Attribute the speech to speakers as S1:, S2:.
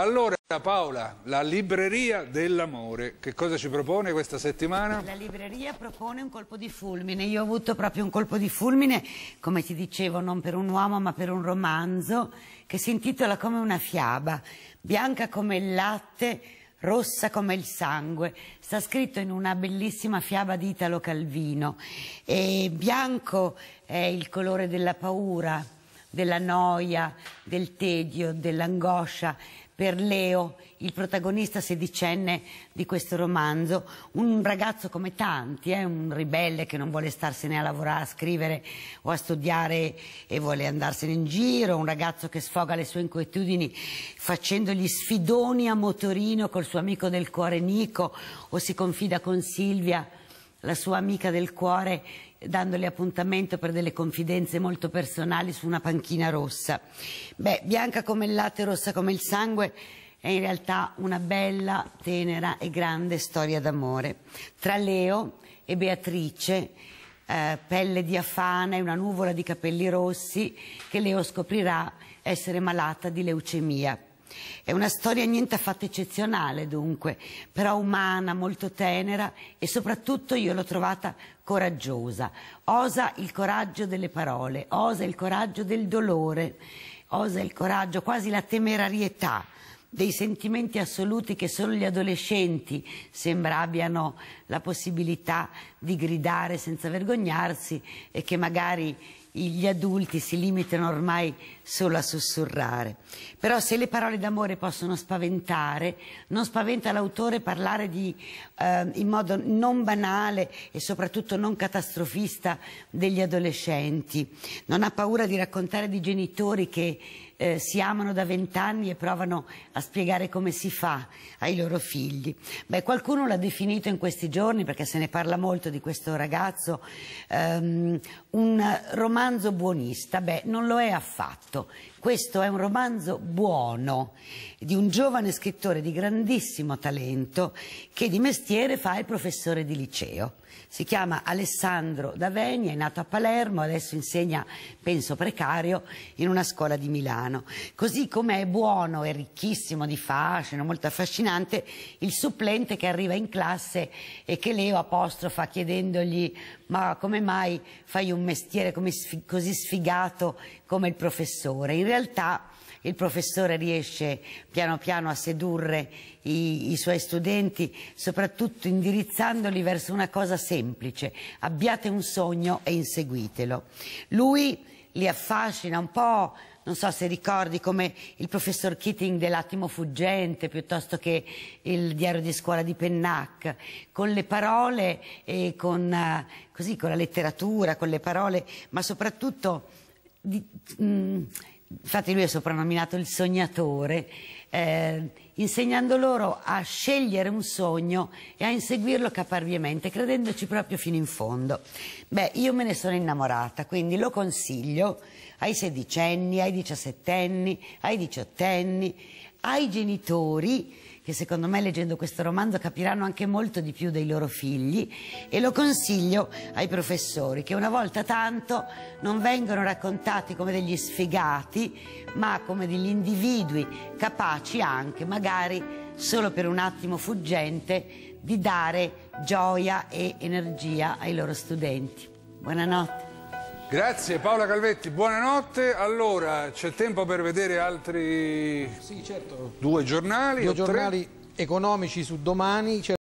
S1: Allora Paola, la libreria dell'amore, che cosa ci propone questa settimana? La libreria propone un colpo di fulmine, io ho avuto proprio un colpo di fulmine, come ti dicevo, non per un uomo ma per un romanzo che si intitola come una fiaba, bianca come il latte, rossa come il sangue, sta scritto in una bellissima fiaba di Italo Calvino e bianco è il colore della paura, della noia, del tedio, dell'angoscia, per Leo, il protagonista sedicenne di questo romanzo, un ragazzo come tanti, eh, un ribelle che non vuole starsene a lavorare, a scrivere o a studiare e vuole andarsene in giro, un ragazzo che sfoga le sue inquietudini facendo gli sfidoni a motorino col suo amico del cuore Nico o si confida con Silvia, la sua amica del cuore dandole appuntamento per delle confidenze molto personali su una panchina rossa. Beh, bianca come il latte, rossa come il sangue, è in realtà una bella, tenera e grande storia d'amore tra Leo e Beatrice, eh, pelle diafana afana e una nuvola di capelli rossi che Leo scoprirà essere malata di leucemia. È una storia niente affatto eccezionale dunque, però umana, molto tenera e soprattutto io l'ho trovata coraggiosa. Osa il coraggio delle parole, osa il coraggio del dolore, osa il coraggio, quasi la temerarietà dei sentimenti assoluti che solo gli adolescenti sembra abbiano la possibilità di gridare senza vergognarsi e che magari gli adulti si limitano ormai solo a sussurrare. Però se le parole d'amore possono spaventare, non spaventa l'autore parlare di, eh, in modo non banale e soprattutto non catastrofista degli adolescenti. Non ha paura di raccontare di genitori che eh, si amano da vent'anni e provano a spiegare come si fa ai loro figli. Beh, qualcuno l'ha definito in questi giorni, perché se ne parla molto di questo ragazzo, ehm, un romanzo romanzo buonista? Beh, non lo è affatto. Questo è un romanzo buono di un giovane scrittore di grandissimo talento che di mestiere fa il professore di liceo. Si chiama Alessandro Davenia, è nato a Palermo, adesso insegna, penso precario, in una scuola di Milano. Così come è buono e ricchissimo di fascino, molto affascinante, il supplente che arriva in classe e che Leo apostrofa chiedendogli ma come mai fai un mestiere così sfigato come il professore? In realtà il professore riesce piano piano a sedurre i, i, suoi studenti, soprattutto indirizzandoli verso una cosa semplice, abbiate un sogno e inseguitelo. Lui li affascina un po', non so se ricordi come il professor Keating dell'attimo fuggente piuttosto che il diario di scuola di Pennac, con le parole e con, eh, così, con la letteratura, con le parole, ma soprattutto... Di, mh, mm, infatti lui è soprannominato il sognatore, eh, insegnando loro a scegliere un sogno e a inseguirlo caparviamente, credendoci proprio fino in fondo. Beh, io me ne sono innamorata, quindi lo consiglio ai sedicenni, ai diciassettenni, ai diciottenni, ai genitori che secondo me leggendo questo romanzo capiranno anche molto di più dei loro figli e lo consiglio ai professori che una volta tanto non vengono raccontati come degli sfigati ma come degli individui capaci anche magari solo per un attimo fuggente di dare gioia e energia ai loro studenti. Buonanotte. Grazie Paola Calvetti, buonanotte. Allora, c'è tempo per vedere altri sì, certo. due giornali? Due giornali tre? economici su domani.